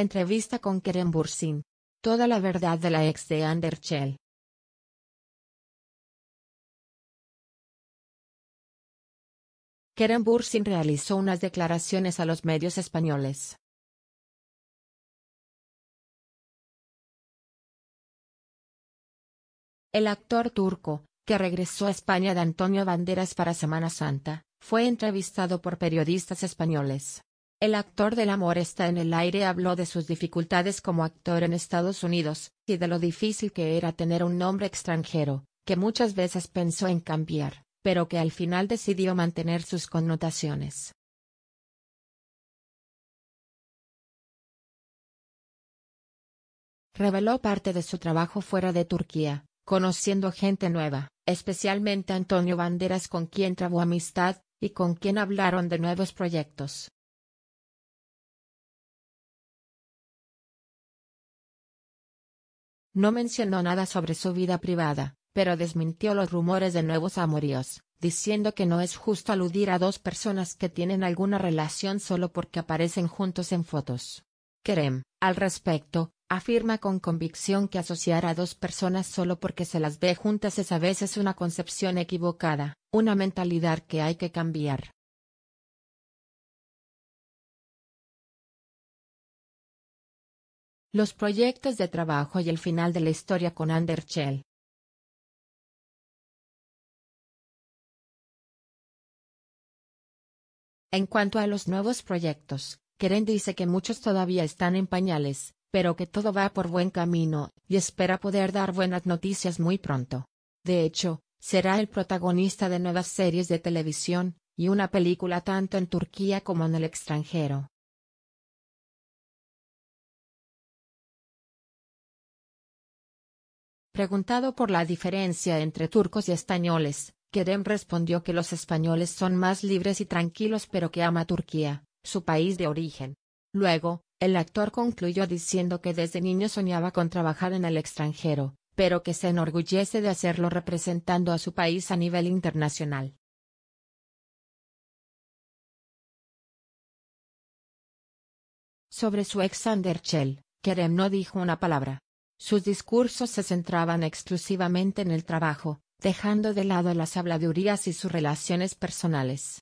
Entrevista con Kerem Bursin. Toda la verdad de la ex de Anderchel. Kerem Bursin realizó unas declaraciones a los medios españoles. El actor turco, que regresó a España de Antonio Banderas para Semana Santa, fue entrevistado por periodistas españoles. El actor del amor está en el aire habló de sus dificultades como actor en Estados Unidos, y de lo difícil que era tener un nombre extranjero, que muchas veces pensó en cambiar, pero que al final decidió mantener sus connotaciones. Reveló parte de su trabajo fuera de Turquía, conociendo gente nueva, especialmente Antonio Banderas con quien trabó amistad, y con quien hablaron de nuevos proyectos. No mencionó nada sobre su vida privada, pero desmintió los rumores de nuevos amoríos, diciendo que no es justo aludir a dos personas que tienen alguna relación solo porque aparecen juntos en fotos. Kerem, al respecto, afirma con convicción que asociar a dos personas solo porque se las ve juntas es a veces una concepción equivocada, una mentalidad que hay que cambiar. Los proyectos de trabajo y el final de la historia con Anderchel. En cuanto a los nuevos proyectos, Keren dice que muchos todavía están en pañales, pero que todo va por buen camino, y espera poder dar buenas noticias muy pronto. De hecho, será el protagonista de nuevas series de televisión, y una película tanto en Turquía como en el extranjero. Preguntado por la diferencia entre turcos y españoles, Kerem respondió que los españoles son más libres y tranquilos pero que ama Turquía, su país de origen. Luego, el actor concluyó diciendo que desde niño soñaba con trabajar en el extranjero, pero que se enorgullece de hacerlo representando a su país a nivel internacional. Sobre su ex Anderchel, Kerem no dijo una palabra. Sus discursos se centraban exclusivamente en el trabajo, dejando de lado las habladurías y sus relaciones personales.